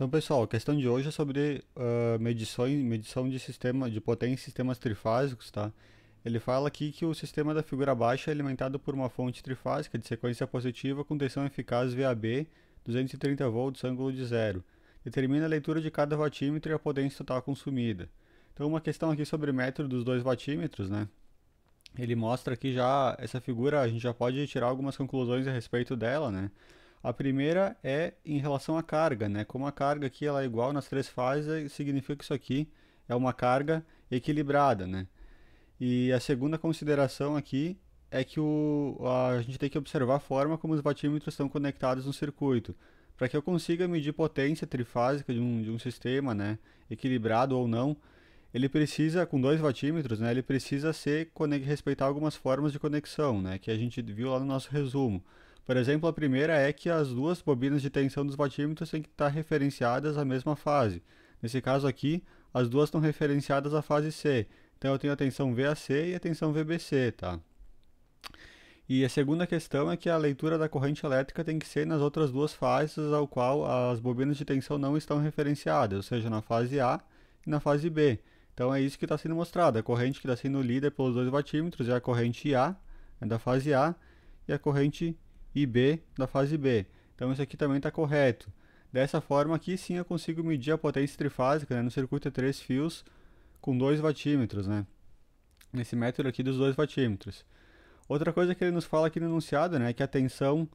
Então, pessoal, a questão de hoje é sobre uh, medições, medição de sistema de potência em sistemas trifásicos, tá? Ele fala aqui que o sistema da figura abaixo é alimentado por uma fonte trifásica de sequência positiva com tensão eficaz VAB 230 volts, ângulo de zero. Determina a leitura de cada voltímetro e a potência total consumida. Então, uma questão aqui sobre o método dos dois voltímetros, né? Ele mostra aqui já essa figura, a gente já pode tirar algumas conclusões a respeito dela, né? A primeira é em relação à carga, né? Como a carga aqui ela é igual nas três fases, significa que isso aqui é uma carga equilibrada, né? E a segunda consideração aqui é que o, a gente tem que observar a forma como os batímetros estão conectados no circuito. Para que eu consiga medir potência trifásica de um, de um sistema, né, equilibrado ou não, ele precisa, com dois batímetros, né, ele precisa ser, respeitar algumas formas de conexão, né, que a gente viu lá no nosso resumo. Por exemplo, a primeira é que as duas bobinas de tensão dos voltímetros têm que estar referenciadas à mesma fase. Nesse caso aqui, as duas estão referenciadas à fase C. Então eu tenho a tensão VAC e a tensão VBC, tá? E a segunda questão é que a leitura da corrente elétrica tem que ser nas outras duas fases ao qual as bobinas de tensão não estão referenciadas, ou seja, na fase A e na fase B. Então é isso que está sendo mostrado, a corrente que está sendo lida pelos dois voltímetros é a corrente A, é da fase A, e a corrente e B da fase B. Então isso aqui também está correto. Dessa forma aqui sim eu consigo medir a potência trifásica né, no circuito de três fios com 2 watímetros, né? Nesse método aqui dos 2 watímetros. Outra coisa que ele nos fala aqui no enunciado, né, é que a tensão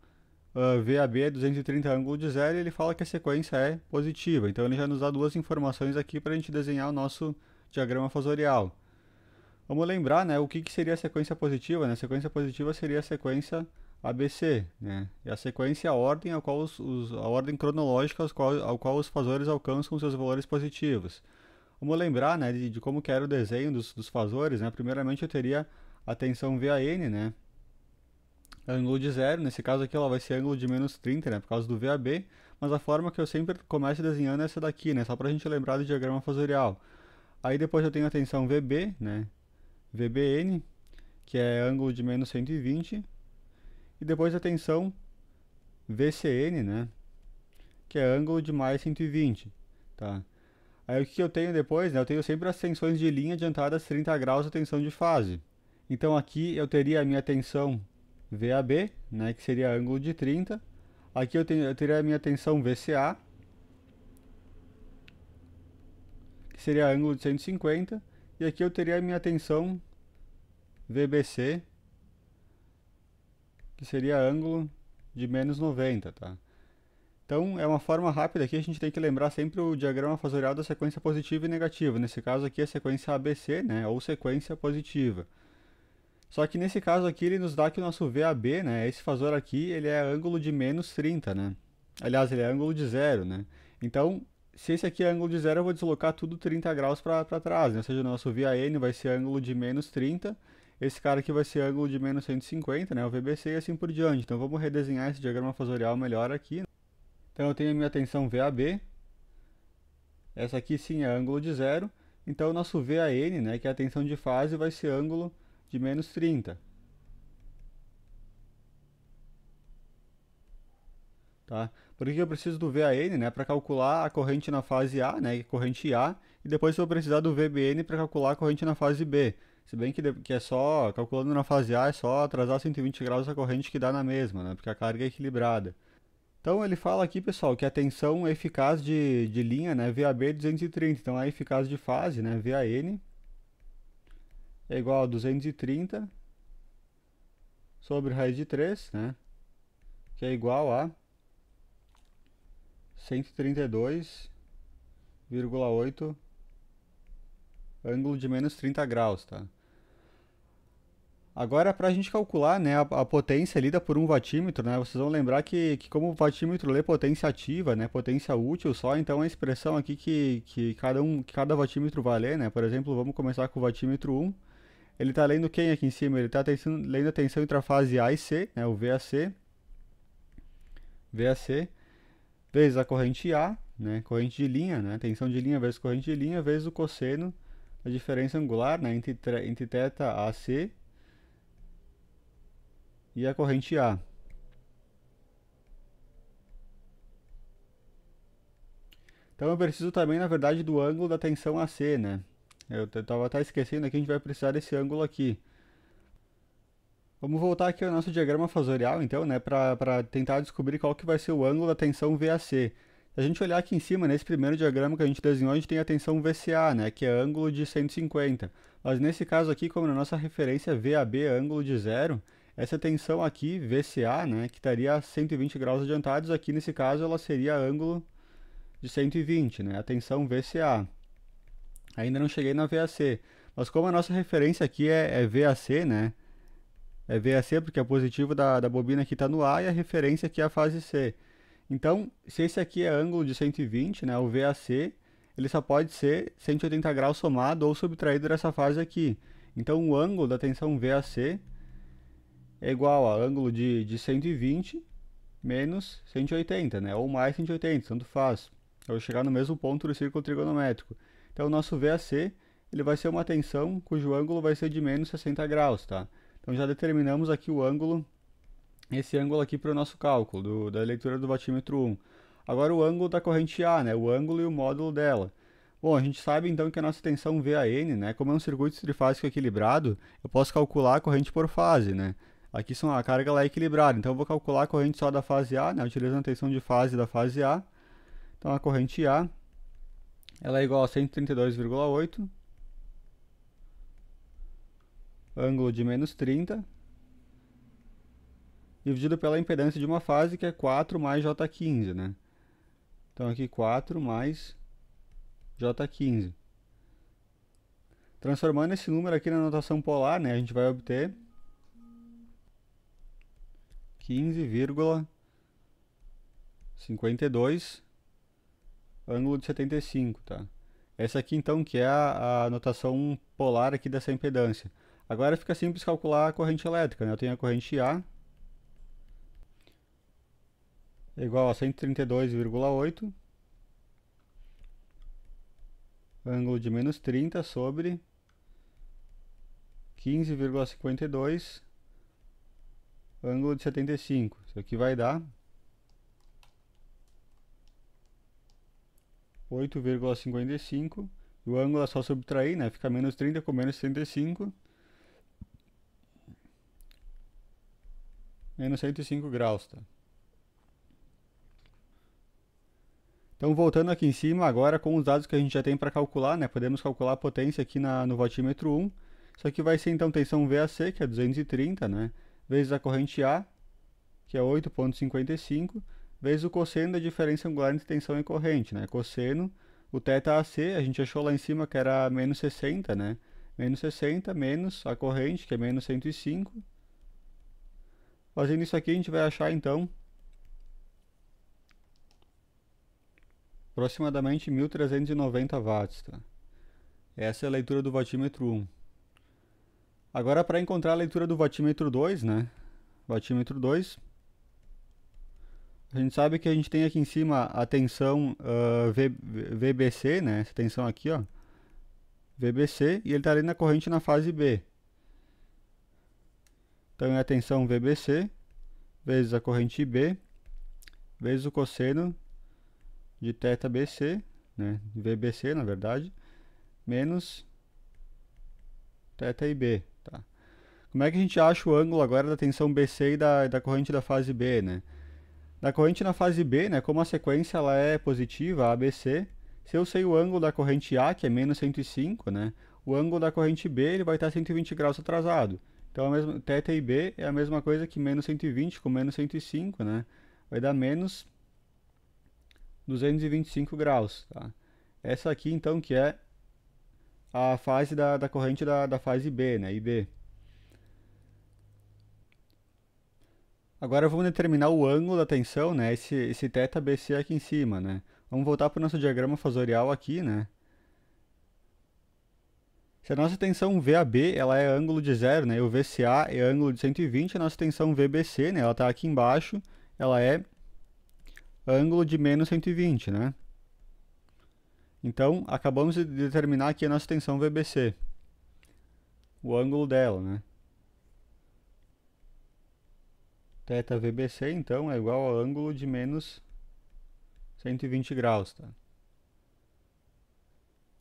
uh, VAB é 230 ângulo de zero, ele fala que a sequência é positiva. Então ele já nos dá duas informações aqui para a gente desenhar o nosso diagrama fasorial. Vamos lembrar, né, o que, que seria a sequência positiva, né? A sequência positiva seria a sequência ABC, né? E a sequência é a ordem ao qual os, os, a ordem cronológica ao qual, ao qual os fazores alcançam seus valores positivos. Vamos lembrar, né, de, de como que era o desenho dos, dos fazores, né? Primeiramente eu teria a tensão VAN, né? Ângulo de zero, nesse caso aqui ela vai ser ângulo de menos 30, né, por causa do VAB, mas a forma que eu sempre começo desenhando é essa daqui, né, só para a gente lembrar do diagrama fasorial. Aí depois eu tenho a tensão VB, né, VBN, que é ângulo de menos 120, e depois a tensão VCN, né, que é ângulo de mais 120, tá? Aí o que eu tenho depois, né, eu tenho sempre as tensões de linha adiantadas 30 graus a tensão de fase. Então aqui eu teria a minha tensão VAB, né, que seria ângulo de 30. Aqui eu, tenho, eu teria a minha tensão VCA, que seria ângulo de 150. E aqui eu teria a minha tensão VBC, que seria ângulo de menos 90, tá? Então, é uma forma rápida aqui, a gente tem que lembrar sempre o diagrama fasorial da sequência positiva e negativa. Nesse caso aqui, a sequência ABC, né, ou sequência positiva. Só que nesse caso aqui, ele nos dá que o nosso VAB, né, esse fasor aqui, ele é ângulo de menos 30, né? Aliás, ele é ângulo de zero, né? Então, se esse aqui é ângulo de zero, eu vou deslocar tudo 30 graus para trás, né? ou seja, o nosso VAN vai ser ângulo de menos 30, esse cara aqui vai ser ângulo de menos 150, né? o VBC e assim por diante. Então vamos redesenhar esse diagrama fasorial melhor aqui. Né? Então eu tenho a minha tensão VAB, essa aqui sim é ângulo de zero, então o nosso VAN, né, que é a tensão de fase, vai ser ângulo de menos 30. Tá? Por que eu preciso do VAN, né? Para calcular a corrente na fase A, né? Corrente A. E depois eu vou precisar do VBN para calcular a corrente na fase B. Se bem que, que é só, calculando na fase A, é só atrasar 120 graus a corrente que dá na mesma, né? Porque a carga é equilibrada. Então ele fala aqui, pessoal, que a tensão é eficaz de, de linha, né? VAB é 230. Então a é eficaz de fase, né? VAN é igual a 230 sobre raiz de 3, né? Que é igual a 132,8 ângulo de menos 30 graus, tá? Agora, para a gente calcular né, a, a, potência lida por um watímetro, né, vocês vão lembrar que, que como o watímetro lê potência ativa, né, potência útil só, então a expressão aqui que, que, cada, um, que cada watímetro vai ler, né, por exemplo, vamos começar com o watímetro 1, ele está lendo quem aqui em cima? Ele está lendo a tensão entre a fase A e C, né, o VAC, VAC, vezes a corrente A, né, corrente de linha, né, tensão de linha vezes corrente de linha, vezes o cosseno da diferença angular né, entre, entre θ AC e a corrente A. Então eu preciso também, na verdade, do ângulo da tensão AC, né? Eu estava até esquecendo aqui, a gente vai precisar desse ângulo aqui. Vamos voltar aqui ao nosso diagrama fasorial, então, né, para tentar descobrir qual que vai ser o ângulo da tensão VAC. Se a gente olhar aqui em cima, nesse primeiro diagrama que a gente desenhou, a gente tem a tensão VCA, né, que é ângulo de 150. Mas nesse caso aqui, como na nossa referência VAB é ângulo de zero, essa tensão aqui, VCA, né, que estaria a 120 graus adiantados, aqui nesse caso ela seria ângulo de 120, né, a tensão VCA. Ainda não cheguei na VAC, mas como a nossa referência aqui é, é VAC, né, é VAC, porque é positivo da, da bobina que está no A e a referência aqui é a fase C. Então, se esse aqui é ângulo de 120, né, o VAC, ele só pode ser 180 graus somado ou subtraído dessa fase aqui. Então, o ângulo da tensão VAC é igual a ângulo de, de 120 menos 180, né, ou mais 180, tanto faz. Eu vou chegar no mesmo ponto do círculo trigonométrico. Então, o nosso VAC ele vai ser uma tensão cujo ângulo vai ser de menos 60 graus, tá? Então já determinamos aqui o ângulo, esse ângulo aqui para o nosso cálculo, do, da leitura do batímetro 1. Agora o ângulo da corrente A, né? o ângulo e o módulo dela. Bom, a gente sabe então que a nossa tensão VAN, né? como é um circuito trifásico equilibrado, eu posso calcular a corrente por fase. Né? Aqui são a carga ela é equilibrada, então eu vou calcular a corrente só da fase A, né? utilizando a tensão de fase da fase A. Então a corrente A ela é igual a 132,8 ângulo de menos 30, dividido pela impedância de uma fase, que é 4 mais J15, né? Então aqui 4 mais J15. Transformando esse número aqui na notação polar, né, a gente vai obter 15,52 ângulo de 75, tá? Essa aqui então que é a, a notação polar aqui dessa impedância. Agora fica simples calcular a corrente elétrica. Né? Eu tenho a corrente A igual a 132,8 ângulo de menos 30 sobre 15,52 ângulo de 75. Isso aqui vai dar 8,55 e o ângulo é só subtrair, né? Fica menos 30 com menos 75. menos 105 graus, tá? Então, voltando aqui em cima, agora com os dados que a gente já tem para calcular, né? Podemos calcular a potência aqui na, no voltímetro 1. Isso aqui vai ser, então, tensão VAC, que é 230, né? Vezes a corrente A, que é 8,55, vezes o cosseno da diferença angular entre tensão e corrente, né? Cosseno, o θAC, AC, a gente achou lá em cima que era menos 60, né? Menos 60, menos a corrente, que é menos 105, Fazendo isso aqui, a gente vai achar então aproximadamente 1390 watts. Tá? Essa é a leitura do voltímetro 1. Agora para encontrar a leitura do voltímetro 2, né? voltímetro 2. A gente sabe que a gente tem aqui em cima a tensão uh, v, VBC, né? Essa tensão aqui, ó. VBC, e ele está ali na corrente na fase B. Então é a tensão VBC vezes a corrente B vezes o cosseno de θ BC, né, VBC na verdade, menos θ IB. Tá? Como é que a gente acha o ângulo agora da tensão BC e da, da corrente da fase B? Né? Da corrente na fase B, né, como a sequência ela é positiva, ABC, se eu sei o ângulo da corrente A, que é menos 105, né, o ângulo da corrente B ele vai estar 120 graus atrasado. Então, a é mesma, θ e b é a mesma coisa que menos 120 com menos 105, né? Vai dar menos 225 graus, tá? Essa aqui, então, que é a fase da, da corrente da, da fase B, né? IB. Agora vamos determinar o ângulo da tensão, né? Esse, esse θ BC aqui em cima, né? Vamos voltar para o nosso diagrama fasorial aqui, né? Se a nossa tensão VAB ela é ângulo de zero, né? E o VCA é ângulo de 120, a nossa tensão VBC, né? Ela está aqui embaixo, ela é ângulo de menos 120, né? Então, acabamos de determinar aqui a nossa tensão VBC. O ângulo dela, né? θ VBC, então, é igual ao ângulo de menos 120 graus, tá?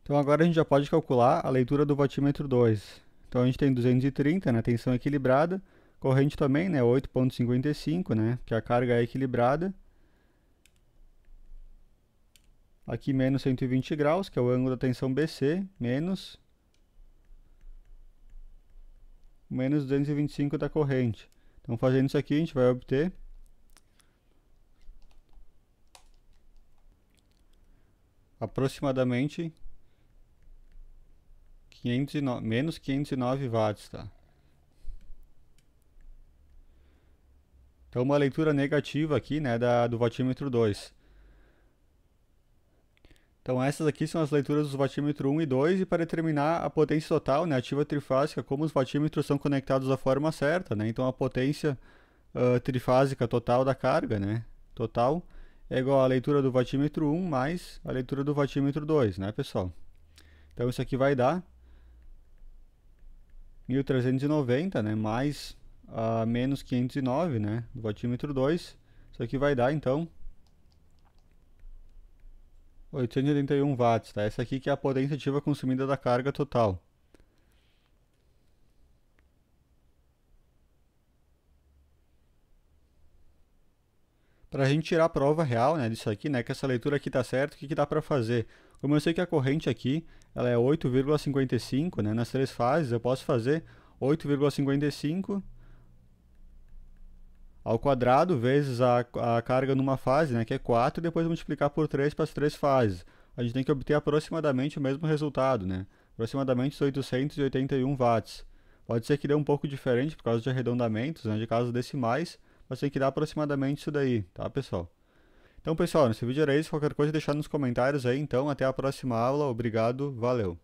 Então agora a gente já pode calcular a leitura do voltímetro 2. Então a gente tem 230, né, tensão equilibrada, corrente também, né, 8.55, né, que a carga é equilibrada. Aqui menos 120 graus, que é o ângulo da tensão BC, menos menos 225 da corrente. Então fazendo isso aqui, a gente vai obter aproximadamente 509, menos 509 watts, tá? Então uma leitura negativa aqui, né, da, do voltímetro 2. Então essas aqui são as leituras dos vatímetro 1 e 2 e para determinar a potência total, né, ativa trifásica, como os voltímetros são conectados da forma certa, né, então a potência uh, trifásica total da carga, né, total é igual à leitura do voltímetro 1 mais a leitura do voltímetro 2, né, pessoal? Então isso aqui vai dar 1.390, né? Mais uh, menos 509, né? Do voltímetro 2. Isso aqui vai dar, então, 881 watts, tá? Essa aqui que é a potência ativa consumida da carga total. para a gente tirar a prova real né, disso aqui, né, que essa leitura aqui está certa, o que, que dá para fazer? Como eu sei que a corrente aqui ela é 8,55, né, nas três fases, eu posso fazer 8,55 ao quadrado vezes a, a carga numa fase, né, que é 4, e depois multiplicar por 3 para as três fases. A gente tem que obter aproximadamente o mesmo resultado, né, aproximadamente 881 watts. Pode ser que dê um pouco diferente por causa de arredondamentos, né, de casos decimais, mas sei que dá aproximadamente isso daí, tá pessoal? Então pessoal, nesse vídeo era isso, qualquer coisa deixar nos comentários aí, então até a próxima aula, obrigado, valeu!